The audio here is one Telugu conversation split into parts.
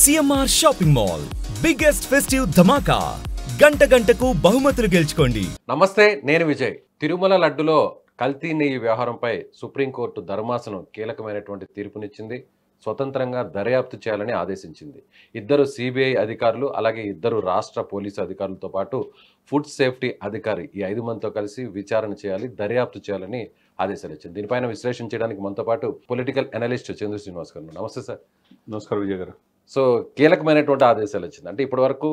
CMR shopping mall biggest festive dhamaka గంట గంటకు బహుమతులు గెలుచుకోండి నమస్తే నేను విజయ్ తిరుమల లడ్డులో కల్తీ నెయ్యి వ్యవహారంపై సుప్రీంకోర్టు ధర్మాసనం కీలకమైనటువంటి తీర్పునిచ్చింది స్వతంత్రంగా దర్యాప్తు చేయాలని ఆదేశించింది ఇద్దరు సిబిఐ అధికారులు అలాగే ఇద్దరు రాష్ట్ర పోలీసు అధికారులతో పాటు ఫుడ్ సేఫ్టీ అధికారి ఈ ఐదు మందితో కలిసి విచారణ చేయాలి దర్యాప్తు చేయాలని ఆదేశాలు ఇచ్చింది దీనిపైన విశ్లేషించడానికి మనతో పాటు పొలిటికల్ అనలిస్ట్ చంద్ర శ్రీనివాస్ గారు నమస్తే సార్ నమస్కారం విజయ్ గారు సో కీలకమైనటువంటి ఆదేశాలు వచ్చింది అంటే ఇప్పటి వరకు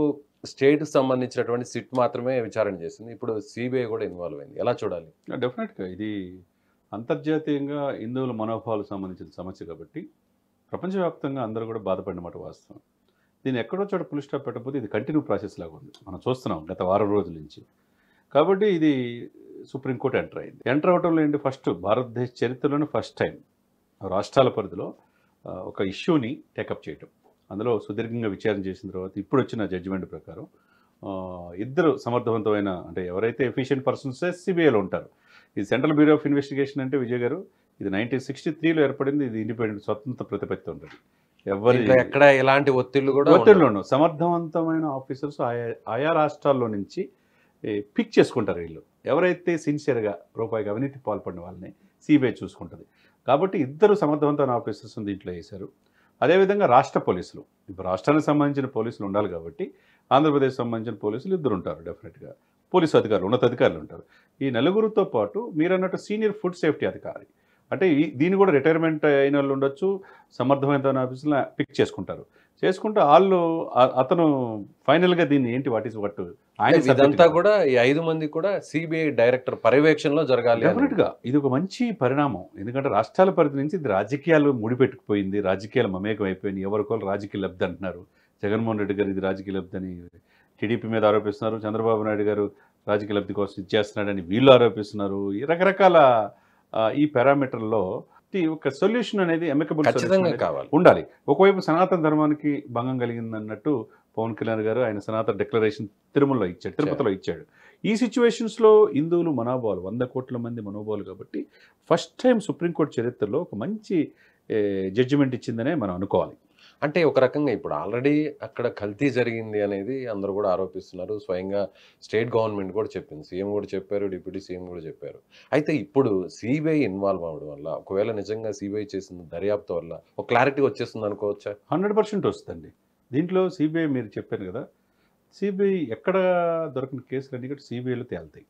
స్టేట్కి సంబంధించినటువంటి సిట్ మాత్రమే విచారణ చేసింది ఇప్పుడు సిబిఐ కూడా ఇన్వాల్వ్ అయింది ఎలా చూడాలి డెఫినెట్గా ఇది అంతర్జాతీయంగా హిందువుల మనోభావాలకు సంబంధించిన సమస్య కాబట్టి ప్రపంచవ్యాప్తంగా అందరూ కూడా బాధపడినమాట వాస్తవం దీన్ని ఎక్కడో చోట పులి స్టాప్ పెట్టకపోతే ఇది కంటిన్యూ ప్రాసెస్ లాగా ఉంది మనం చూస్తున్నాం గత వారం రోజుల నుంచి కాబట్టి ఇది సుప్రీంకోర్టు ఎంటర్ అయింది ఎంటర్ అవటంలో ఏంటి ఫస్ట్ భారతదేశ చరిత్రలోనే ఫస్ట్ టైం రాష్ట్రాల పరిధిలో ఒక ఇష్యూని టేకప్ చేయటం అందులో సుదీర్ఘంగా విచారణ చేసిన తర్వాత ఇప్పుడు వచ్చిన జడ్జిమెంట్ ప్రకారం ఇద్దరు సమర్థవంతమైన అంటే ఎవరైతే ఎఫిషియెంట్ పర్సన్స్ సిబిఐలో ఉంటారు ఇది సెంట్రల్ బ్యూరో ఆఫ్ ఇన్వెస్టిగేషన్ అంటే విజయ్ గారు ఇది నైన్టీన్ సిక్స్టీ త్రీలో ఏర్పడింది ఇది ఇండిపెండెంట్ స్వతంత్ర ప్రతిపత్తి ఉంటుంది ఎవరి ఎక్కడ ఎలాంటి ఒత్తిళ్లు కూడా ఒత్తిళ్ళు ఉండవు సమర్థవంతమైన ఆఫీసర్స్ ఆయా ఆయా రాష్ట్రాల్లో నుంచి పిక్ చేసుకుంటారు వీళ్ళు ఎవరైతే సిన్సియర్గా రూపాయికి అవినీతి పాల్పడిన వాళ్ళని సిబిఐ చూసుకుంటుంది కాబట్టి ఇద్దరు సమర్థవంతమైన ఆఫీసర్స్ దీంట్లో వేశారు అదేవిధంగా రాష్ట్ర పోలీసులు ఇప్పుడు రాష్ట్రానికి సంబంధించిన పోలీసులు ఉండాలి కాబట్టి ఆంధ్రప్రదేశ్ సంబంధించిన పోలీసులు ఇద్దరు ఉంటారు డెఫినెట్గా పోలీసు అధికారులు ఉన్నతాధికారులు ఉంటారు ఈ నలుగురితో పాటు మీరు అన్నట్టు సీనియర్ ఫుడ్ సేఫ్టీ అధికారి అంటే దీన్ని కూడా రిటైర్మెంట్ అయిన వాళ్ళు ఉండొచ్చు సమర్థమైన ఆఫీసులను పిక్ చేసుకుంటారు చేసుకుంటే వాళ్ళు అతను ఫైనల్గా దీన్ని ఏంటి వాట్ ఈస్ వట్ ఆయన ఇదంతా కూడా ఈ ఐదు మంది కూడా సిబిఐ డైరెక్టర్ పర్యవేక్షణలో జరగాలి గా ఇది ఒక మంచి పరిణామం ఎందుకంటే రాష్ట్రాల పరిధి నుంచి ఇది రాజకీయాలు ముడిపెట్టుకుపోయింది రాజకీయాలు మమేకం అయిపోయింది వాళ్ళు రాజకీయ లబ్ధి అంటున్నారు జగన్మోహన్ రెడ్డి గారు ఇది రాజకీయ లబ్ధి అని టీడీపీ మీద ఆరోపిస్తున్నారు చంద్రబాబు నాయుడు గారు రాజకీయ లబ్ధి కోసం ఇచ్చేస్తున్నాడని వీళ్ళు ఆరోపిస్తున్నారు ఈ రకరకాల ఈ పారామీటర్లో కి ఒక సొల్యూషన్ అనేది ఎమికబుల్ కావాలి ఉండాలి ఒకవైపు సనాతన ధర్మానికి భంగం కలిగింది అన్నట్టు పవన్ కళ్యాణ్ గారు ఆయన సనాతన డిక్లరేషన్ తిరుమలలో ఇచ్చాడు తిరుపతిలో ఇచ్చాడు ఈ సిచ్యువేషన్స్లో హిందువులు మనోభావాలు వంద కోట్ల మంది మనోభావాలు కాబట్టి ఫస్ట్ టైం సుప్రీంకోర్టు చరిత్రలో ఒక మంచి జడ్జిమెంట్ ఇచ్చిందనే మనం అనుకోవాలి అంటే ఒక రకంగా ఇప్పుడు ఆల్రెడీ అక్కడ కల్తీ జరిగింది అనేది అందరూ కూడా ఆరోపిస్తున్నారు స్వయంగా స్టేట్ గవర్నమెంట్ కూడా చెప్పింది సీఎం కూడా చెప్పారు డిప్యూటీ సీఎం కూడా చెప్పారు అయితే ఇప్పుడు సిబిఐ ఇన్వాల్వ్ అవ్వడం వల్ల ఒకవేళ నిజంగా సిబిఐ చేసిన దర్యాప్తు వల్ల ఒక క్లారిటీ వచ్చేస్తుంది అనుకోవచ్చా హండ్రెడ్ పర్సెంట్ వస్తుందండి దీంట్లో సిబిఐ మీరు చెప్పారు కదా సిబిఐ ఎక్కడ దొరికిన అన్ని కూడా సిబిఐలో తేలుతాయి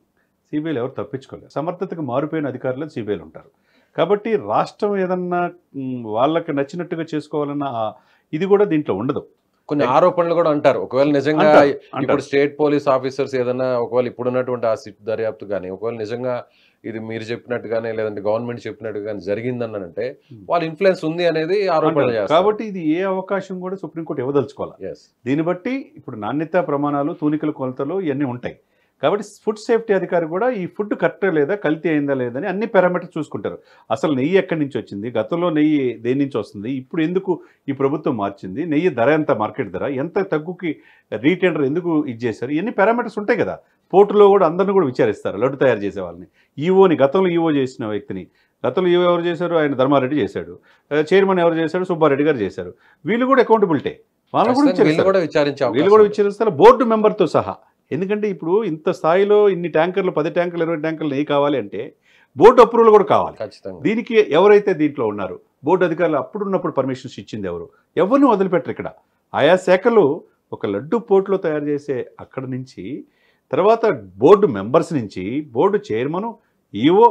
సిబిఐలు ఎవరు తప్పించుకోలేదు సమర్థతకు మారిపోయిన అధికారులు సిబిఐలు ఉంటారు కాబట్టి రాష్ట్రం ఏదన్నా వాళ్ళకి నచ్చినట్టుగా చేసుకోవాలన్న ఇది కూడా దీంట్లో ఉండదు కొన్ని ఆరోపణలు కూడా అంటారు ఒకవేళ నిజంగా ఇప్పుడు స్టేట్ పోలీస్ ఆఫీసర్స్ ఏదైనా ఒకవేళ ఇప్పుడున్నటువంటి ఆ సిట్ దర్యాప్తు కానీ ఒకవేళ నిజంగా ఇది మీరు చెప్పినట్టుగానే లేదంటే గవర్నమెంట్ చెప్పినట్టు జరిగిందని అంటే hmm. వాళ్ళ ఇన్ఫ్లుయెన్స్ ఉంది అనేది ఆరోపణ కాబట్టి ఇది ఏ అవకాశం కూడా సుప్రీంకోర్టు ఇవ్వదలుచుకోవాలి దీన్ని బట్టి ఇప్పుడు నాణ్యతా ప్రమాణాలు తూనికల కొలతలు ఇవన్నీ ఉంటాయి కాబట్టి ఫుడ్ సేఫ్టీ అధికారి కూడా ఈ ఫుడ్ కరెక్ట్ లేదా కల్తీ అయిందా లేదని అన్ని పారామీటర్స్ చూసుకుంటారు అసలు నెయ్యి ఎక్కడి నుంచి వచ్చింది గతంలో నెయ్యి దేని నుంచి వస్తుంది ఇప్పుడు ఎందుకు ఈ ప్రభుత్వం మార్చింది నెయ్యి ధర ఎంత మార్కెట్ ధర ఎంత తగ్గుకి రీటైలర్ ఎందుకు ఇచ్చేశారు ఎన్ని పారామీటర్స్ ఉంటాయి కదా పోర్టులో కూడా అందరిని కూడా విచారిస్తారు లడ్డు తయారు చేసే వాళ్ళని ఈవోని గతంలో ఈవో చేసిన వ్యక్తిని గతంలో ఈవో ఎవరు చేశారు ఆయన ధర్మారెడ్డి చేశాడు చైర్మన్ ఎవరు చేశాడు సుబ్బారెడ్డి గారు చేశారు వీళ్ళు కూడా అకౌంటబిలిటీ వాళ్ళు కూడా వీళ్ళు కూడా విచారిస్తారు బోర్డు మెంబర్తో సహా ఎందుకంటే ఇప్పుడు ఇంత స్థాయిలో ఇన్ని ట్యాంకర్లు పది ట్యాంకర్లు ఇరవై ట్యాంకర్లు నెయ్యి కావాలి అంటే బోర్డు అప్రూవల్ కూడా కావాలి దీనికి ఎవరైతే దీంట్లో ఉన్నారో బోర్డు అధికారులు అప్పుడున్నప్పుడు పర్మిషన్స్ ఇచ్చింది ఎవరు ఎవరిని వదిలిపెట్టరు ఇక్కడ ఆయా శాఖలు ఒక లడ్డు పోర్టులో తయారు చేసే అక్కడ నుంచి తర్వాత బోర్డు మెంబర్స్ నుంచి బోర్డు చైర్మను ఈవో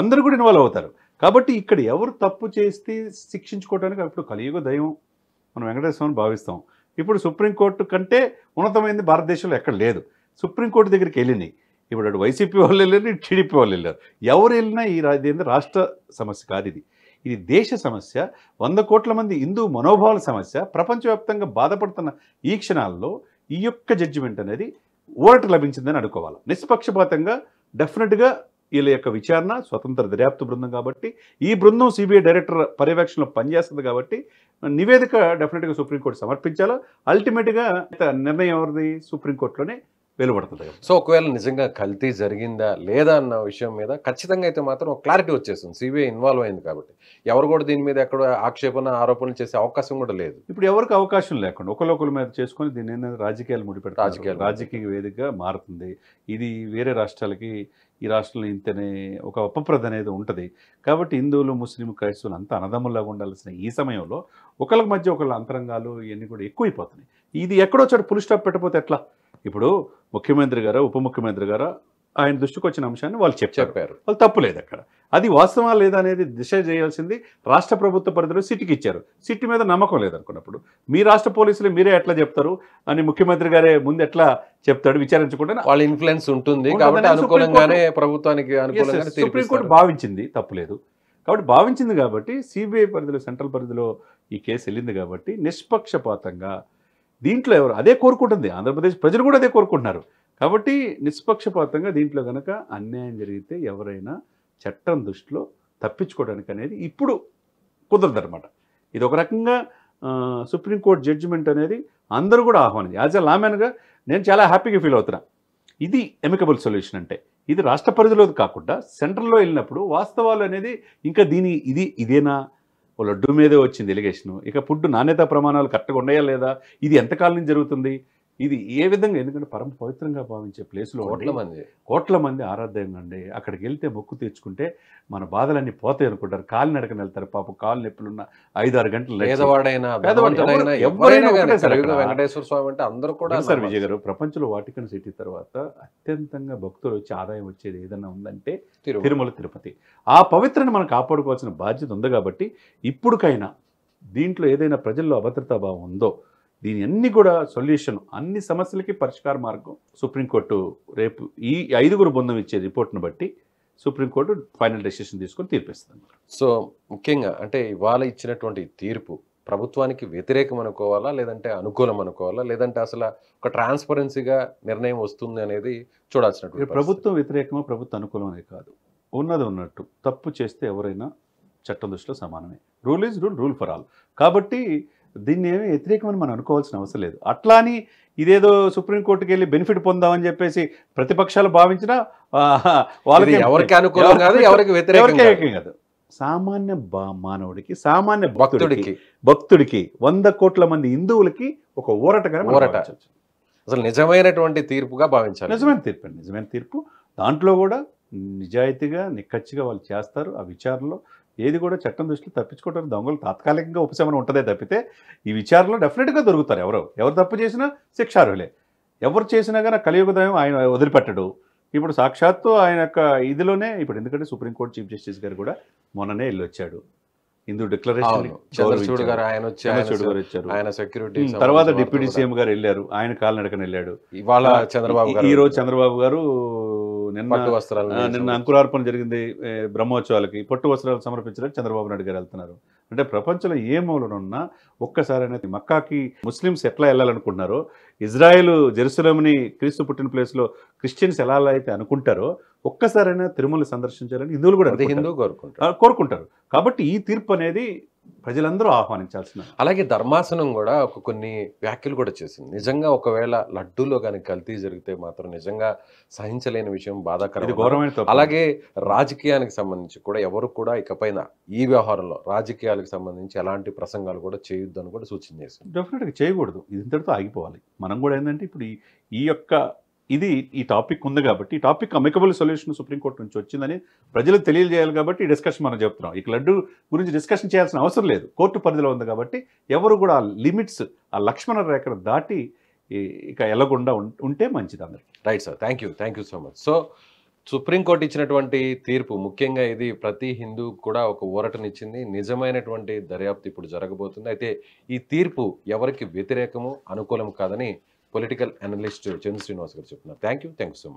అందరూ కూడా ఇన్వాల్వ్ అవుతారు కాబట్టి ఇక్కడ ఎవరు తప్పు చేస్తే శిక్షించుకోవడానికి అప్పుడు కలియుగ దైవం మనం వెంకటేశ్వరం భావిస్తాం ఇప్పుడు సుప్రీంకోర్టు కంటే ఉన్నతమైంది భారతదేశంలో ఎక్కడ లేదు సుప్రీంకోర్టు దగ్గరికి వెళ్ళినాయి ఇప్పుడు అటు వైసీపీ వాళ్ళు వెళ్ళారు టీడీపీ వాళ్ళు వెళ్ళారు ఎవరు వెళ్ళినా ఈ ఏంది రాష్ట్ర సమస్య కాదు ఇది ఇది దేశ సమస్య వంద కోట్ల మంది హిందూ మనోభావాల సమస్య ప్రపంచవ్యాప్తంగా బాధపడుతున్న ఈ క్షణాల్లో ఈ యొక్క జడ్జిమెంట్ అనేది ఓరట లభించిందని అనుకోవాలి నిష్పక్షపాతంగా డెఫినెట్గా వీళ్ళ యొక్క విచారణ స్వతంత్ర దర్యాప్తు బృందం కాబట్టి ఈ బృందం సిబిఐ డైరెక్టర్ పర్యవేక్షణలో పనిచేస్తుంది కాబట్టి నివేదిక డెఫినెట్గా సుప్రీంకోర్టు సమర్పించాలా అల్టిమేట్గా నిర్ణయం ఎవరిది సుప్రీంకోర్టులోనే వెలువడుతుంది సో ఒకవేళ నిజంగా కల్తీ జరిగిందా లేదా అన్న విషయం మీద ఖచ్చితంగా అయితే మాత్రం క్లారిటీ వచ్చేస్తుంది సిబిఐ ఇన్వాల్వ్ అయింది కాబట్టి ఎవరు కూడా దీని మీద ఎక్కడ ఆక్షేపణ ఆరోపణలు చేసే అవకాశం కూడా లేదు ఇప్పుడు ఎవరికి అవకాశం లేకుండా ఒకరి మీద చేసుకొని దీని రాజకీయాలు ముడిపెట్టారు రాజకీయాలు రాజకీయ వేదికగా మారుతుంది ఇది వేరే రాష్ట్రాలకి ఈ రాష్ట్రంలో ఇంతనే ఒక అపప్రద అనేది ఉంటుంది కాబట్టి హిందువులు ముస్లిం క్రైస్తువులు అంతా అనదమ్ములాగా ఉండాల్సిన ఈ సమయంలో ఒకరికి మధ్య ఒకళ్ళ అంతరంగాలు ఇవన్నీ కూడా ఎక్కువైపోతున్నాయి ఇది ఎక్కడో చోట పులి స్టాప్ పెట్టపోతే ఎట్లా ఇప్పుడు ముఖ్యమంత్రి గారు ఉప ముఖ్యమంత్రి గారు ఆయన దృష్టికి వచ్చిన అంశాన్ని వాళ్ళు చెప్పారు వాళ్ళు తప్పు లేదు అక్కడ అది వాస్తవా లేదా అనేది దిశ చేయాల్సింది రాష్ట్ర ప్రభుత్వ పరిధిలో సిటీకి ఇచ్చారు సిటీ మీద నమ్మకం లేదనుకున్నప్పుడు మీ రాష్ట్ర పోలీసులు మీరే ఎట్లా చెప్తారు అని ముఖ్యమంత్రి గారే ముందు ఎట్లా చెప్తాడు విచారించకుండా వాళ్ళ ఇన్ఫ్లుయెన్స్ ఉంటుంది కాబట్టి అనుకూలంగానే ప్రభుత్వానికి సుప్రీంకోర్టు భావించింది తప్పు లేదు కాబట్టి భావించింది కాబట్టి సిబిఐ పరిధిలో సెంట్రల్ పరిధిలో ఈ కేసు వెళ్ళింది కాబట్టి నిష్పక్షపాతంగా దీంట్లో ఎవరు అదే కోరుకుంటుంది ఆంధ్రప్రదేశ్ ప్రజలు కూడా అదే కోరుకుంటున్నారు కాబట్టి నిష్పక్షపాతంగా దీంట్లో కనుక అన్యాయం జరిగితే ఎవరైనా చట్టం దృష్టిలో తప్పించుకోవడానికి అనేది ఇప్పుడు కుదరదు అనమాట ఇది ఒక రకంగా సుప్రీంకోర్టు జడ్జిమెంట్ అనేది అందరూ కూడా ఆహ్వానం యాజ్ అ లామెన్గా నేను చాలా హ్యాపీగా ఫీల్ అవుతున్నా ఇది ఎమికబుల్ సొల్యూషన్ అంటే ఇది రాష్ట్ర పరిధిలోది కాకుండా సెంట్రల్లో వెళ్ళినప్పుడు వాస్తవాలు అనేది ఇంకా దీని ఇది ఇదేనా లడ్డు మీదే వచ్చింది ఎలిగేషను ఇక ఫుడ్ నాణ్యత ప్రమాణాలు కరెక్ట్గా ఉన్నాయా లేదా ఇది ఎంతకాలం నుంచి జరుగుతుంది ఇది ఏ విధంగా ఎందుకంటే పరమ పవిత్రంగా భావించే ప్లేస్లో కోట్ల మంది కోట్ల మంది ఆరాధ్యంగా ఉండి అక్కడికి వెళ్తే మొక్కు తెచ్చుకుంటే మన బాధలన్నీ పోతాయి అనుకుంటారు కాలు నడకని వెళ్తారు పాపం కాలు నొప్పులున్న ఐదు ఆరు గంటలు వెంకటేశ్వర స్వామి అంటే అందరూ కూడా సార్ విజయ్ గారు ప్రపంచంలో వాటికన్ సిటీ తర్వాత అత్యంతంగా భక్తులు వచ్చి ఆదాయం వచ్చేది ఏదైనా ఉందంటే తిరుమల తిరుపతి ఆ పవిత్రని మనం కాపాడుకోవాల్సిన బాధ్యత ఉంది కాబట్టి ఇప్పుడుకైనా దీంట్లో ఏదైనా ప్రజల్లో అభద్రతా భావం ఉందో దీని అన్ని కూడా సొల్యూషన్ అన్ని సమస్యలకి పరిష్కార మార్గం సుప్రీంకోర్టు రేపు ఈ ఐదుగురు బృందం ఇచ్చే రిపోర్ట్ను బట్టి సుప్రీంకోర్టు ఫైనల్ డెసిషన్ తీసుకొని తీర్పిస్తుంది సో ముఖ్యంగా అంటే ఇవాళ ఇచ్చినటువంటి తీర్పు ప్రభుత్వానికి వ్యతిరేకం అనుకోవాలా లేదంటే అనుకూలం అనుకోవాలా లేదంటే అసలు ఒక ట్రాన్స్పరెన్సీగా నిర్ణయం వస్తుంది అనేది చూడాల్సినటువంటి ప్రభుత్వం వ్యతిరేకమో ప్రభుత్వం అనుకూలం అనేది కాదు ఉన్నది ఉన్నట్టు తప్పు చేస్తే ఎవరైనా చట్టం దృష్టిలో సమానమే rule is rule rule for all కాబట్టి దీన్ని ఏమి వ్యతిరేకమని మనం అనుకోవాల్సిన అవసరం లేదు అట్లా అని ఇదేదో సుప్రీంకోర్టుకి వెళ్ళి బెనిఫిట్ పొందామని చెప్పేసి ప్రతిపక్షాలు భావించిన వాళ్ళకి ఎవరికి అనుకూలం కాదు ఎవరికి వ్యతిరేకం కాదు సామాన్య మానవుడికి సామాన్య భక్తుడికి భక్తుడికి వంద కోట్ల మంది హిందువులకి ఒక ఊరటగా ఊరట అసలు నిజమైనటువంటి తీర్పుగా భావించాలి నిజమైన తీర్పు నిజమైన తీర్పు దాంట్లో కూడా నిజాయితీగా నిక్కచ్చిగా వాళ్ళు చేస్తారు ఆ విచారణలో ఏది కూడా చట్టం దృష్టిలో తప్పించుకోవడానికి దొంగలు తాత్కాలికంగా ఉపశమనం ఉంటుందే తప్పితే ఈ విచారణలో డెఫినెట్గా దొరుకుతారు ఎవరు ఎవరు తప్పు చేసినా శిక్షార్హులే ఎవరు చేసినా కానీ కలియుగ దయం ఆయన వదిలిపెట్టడు ఇప్పుడు సాక్షాత్తు ఆయన యొక్క ఇదిలోనే ఇప్పుడు ఎందుకంటే సుప్రీంకోర్టు చీఫ్ జస్టిస్ గారు కూడా మొన్ననే వెళ్ళొచ్చాడు ఇందుకు డిక్లరేషన్ ఆయన వచ్చారు ఆయన సెక్యూరిటీ తర్వాత డిప్యూటీ సీఎం గారు వెళ్ళారు ఆయన నడకని వెళ్ళాడు ఇవాళ చంద్రబాబు గారు ఈ రోజు చంద్రబాబు గారు నిన్న వస్త్రాలు నిన్న అంకురార్పణ జరిగింది బ్రహ్మోత్సవాలకి పట్టు వస్త్రాలు సమర్పించడానికి చంద్రబాబు నాయుడు గారు వెళ్తున్నారు అంటే ప్రపంచంలో ఏ మూలనున్నా ఒక్కసారైనా మక్కాకి ముస్లిమ్స్ ఎట్లా వెళ్ళాలనుకుంటున్నారో ఇజ్రాయెల్ జెరూసలంని క్రీస్తు పుట్టిన ప్లేస్లో క్రిస్టియన్స్ ఎలా అయితే అనుకుంటారో ఒక్కసారైనా తిరుమల సందర్శించాలని హిందువులు కూడా హిందువు కోరుకుంటారు కోరుకుంటారు కాబట్టి ఈ తీర్పు అనేది ప్రజలందరూ ఆహ్వానించాల్సిన అలాగే ధర్మాసనం కూడా ఒక కొన్ని వ్యాఖ్యలు కూడా చేసింది నిజంగా ఒకవేళ లడ్డూలో కానీ కల్తీ జరిగితే మాత్రం నిజంగా సహించలేని విషయం బాధాకరం అలాగే రాజకీయానికి సంబంధించి కూడా ఎవరు కూడా ఇకపైన ఈ వ్యవహారంలో రాజకీయాలకు సంబంధించి ఎలాంటి ప్రసంగాలు కూడా చేయొద్దని కూడా సూచన చేసింది డెఫినెట్గా చేయకూడదు ఇంతటితో ఆగిపోవాలి మనం కూడా ఏంటంటే ఇప్పుడు ఈ యొక్క ఇది ఈ టాపిక్ ఉంది కాబట్టి ఈ టాపిక్ అమెకబుల్ సొల్యూషన్ సుప్రీంకోర్టు నుంచి వచ్చిందని ప్రజలు తెలియజేయాలి కాబట్టి ఈ డిస్కషన్ మనం చెప్తున్నాం ఇక లడ్డు గురించి డిస్కషన్ చేయాల్సిన అవసరం లేదు కోర్టు పరిధిలో ఉంది కాబట్టి ఎవరు కూడా ఆ లిమిట్స్ ఆ లక్ష్మణ రేఖను దాటి ఇక ఎలగుండా ఉంటే మంచిది అందరికీ right sir thank you thank you so much so Supreme Court ఇచ్చినటువంటి తీర్పు ముఖ్యంగా ఇది ప్రతి హిందూ కూడా ఒక ఊరటనిచ్చింది నిజమైనటువంటి దర్యాప్తు ఇప్పుడు జరగబోతుంది అయితే ఈ తీర్పు ఎవరికి వ్యతిరేకము అనుకూలం కాదని పొలిటికల్ అనలిస్ట్ చంద్ర శ్రీనివాస్ గారు చెప్తున్నారు thank you thank you so much